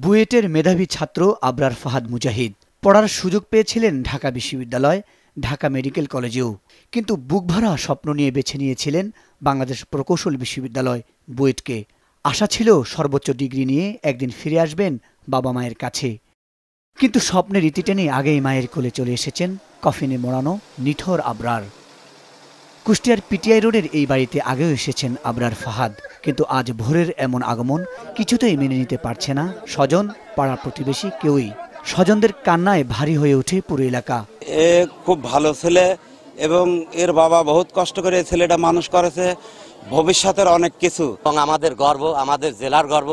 বুয়েটের মেধাবী ছাত্র আবরার ফাহাদ মুজাহিদ পড়ার সুযোগ পেয়েছিলেন ঢাকা বিশ্ববিদ্যালয় ঢাকা মেডিকেল কলেজেও কিন্তু বুকভরা স্বপ্ন নিয়ে বেছে নিয়েছিলেন বাংলাদেশ প্রকৌশল বিশ্ববিদ্যালয় বুয়েটকে আশা ছিল সর্বোচ্চ ডিগ্রি নিয়ে একদিন ফিরে আসবেন বাবা মায়ের কাছে কিন্তু স্বপ্নের ইতি টেনে আগেই মায়ের কোলে চলে এসেছেন কফিনে মোড়ানো নিঠর আবরার কুষ্টিয়ার পিটিআই রোডের এই বাড়িতে আগেও এসেছেন আবরার ফাহাদ কিন্তু আজ ভোরের এমন আগমন কিছুতেই মেনে নিতে পারছে না স্বজন পাড়া প্রতিবেশী কেউই স্বজনদের কান্নায় ভারী হয়ে ওঠে পুরো এলাকা এ খুব ভালো ছেলে এবং এর বাবা বহুত কষ্ট করে ছেলেটা মানুষ করেছে ভবিষ্যতের অনেক কিছু এবং আমাদের গর্ব আমাদের জেলার গর্ব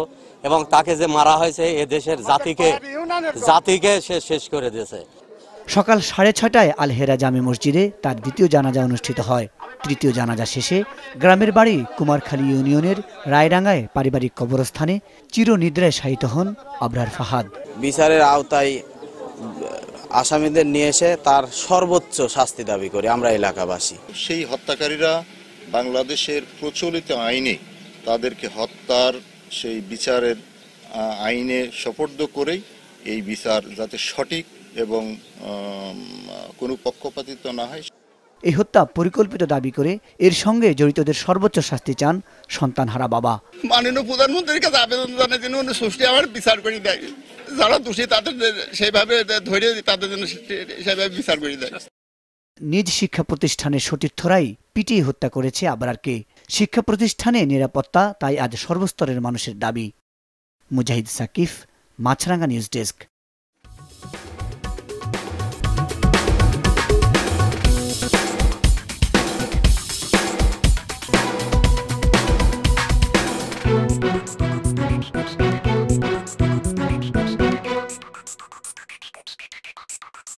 এবং তাকে যে মারা হয়েছে এ দেশের জাতিকে জাতিকে সে শেষ করে দিয়েছে সকাল সাড়ে ছটায় আলহেরা জামে মসজিদে তার দ্বিতীয় জানাজা অনুষ্ঠিত হয় তৃতীয় জানাজা শেষে গ্রামের বাড়ি কুমারখালী ইউনিয়নের রায়ডাঙ্গায় পারিবারিক কবরস্থানে চিরনিদ্রায় শায়িত হন আবরার ফাহাদ বিচারের আওতায় আসামিদের নিয়ে এসে তার সর্বোচ্চ শাস্তি দাবি করি আমরা এলাকাবাসী সেই হত্যাকারীরা বাংলাদেশের প্রচলিত আইনে তাদেরকে হত্যার সেই বিচারের আইনে সপর্দ করেই এই বিচার যাতে সঠিক এবং কোনো পক্ষপাতিত্ব না হয় এই হত্যা পরিকল্পিত দাবি করে এর সঙ্গে জড়িতদের সর্বোচ্চ শাস্তি চান সন্তান হারা বাবা মাননীয় প্রধানমন্ত্রীর কাছে আবেদন জানার জন্য উনি সুষ্ঠু আবার বিচার করে দেয় যারা দোষী তাদের সেইভাবে ধরে তাদের জন্য সেভাবে বিচার করে দেয় নিজ শিক্ষা প্রতিষ্ঠানের সতীর্থরাই পিটিয়ে হত্যা করেছে আবরারকে শিক্ষা প্রতিষ্ঠানে নিরাপত্তা তাই আজ সর্বস্তরের মানুষের দাবি মুজাহিদ সাকিফ মাছরাঙ্গা নিউজ ডেস্ক